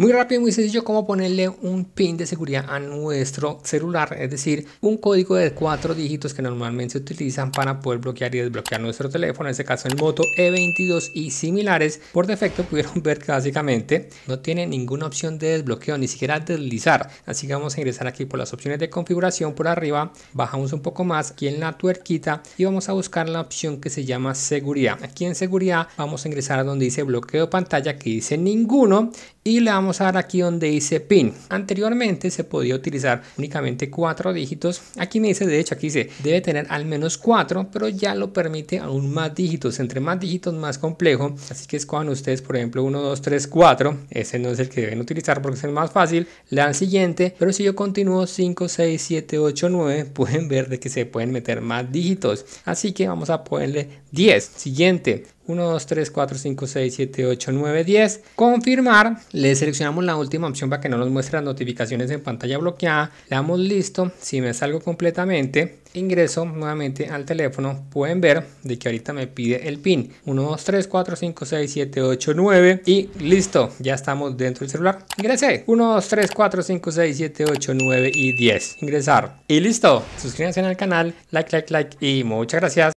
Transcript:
Muy rápido y muy sencillo cómo ponerle un pin de seguridad a nuestro celular, es decir, un código de cuatro dígitos que normalmente se utilizan para poder bloquear y desbloquear nuestro teléfono, en este caso el Moto E22 y similares. Por defecto pudieron ver que básicamente no tiene ninguna opción de desbloqueo, ni siquiera deslizar. Así que vamos a ingresar aquí por las opciones de configuración por arriba, bajamos un poco más aquí en la tuerquita y vamos a buscar la opción que se llama seguridad. Aquí en seguridad vamos a ingresar a donde dice bloqueo pantalla que dice ninguno y le vamos a dar aquí donde dice PIN. Anteriormente se podía utilizar únicamente cuatro dígitos. Aquí me dice, de hecho, aquí dice, debe tener al menos cuatro, pero ya lo permite aún más dígitos. Entre más dígitos, más complejo. Así que es cuando ustedes, por ejemplo, 1, 2, 3, 4. Ese no es el que deben utilizar porque es el más fácil. Le dan siguiente, pero si yo continúo 5, 6, 7, 8, 9, pueden ver de que se pueden meter más dígitos. Así que vamos a ponerle 10. Siguiente. 1, 2, 3, 4, 5, 6, 7, 8, 9, 10. Confirmar. Le seleccionamos la última opción para que no nos muestre las notificaciones en pantalla bloqueada. Le damos listo. Si me salgo completamente, ingreso nuevamente al teléfono. Pueden ver de que ahorita me pide el PIN. 1, 2, 3, 4, 5, 6, 7, 8, 9. Y listo. Ya estamos dentro del celular. Ingresé. 1, 2, 3, 4, 5, 6, 7, 8, 9 y 10. Ingresar. Y listo. Suscríbanse al canal. Like, like, like. Y muchas gracias.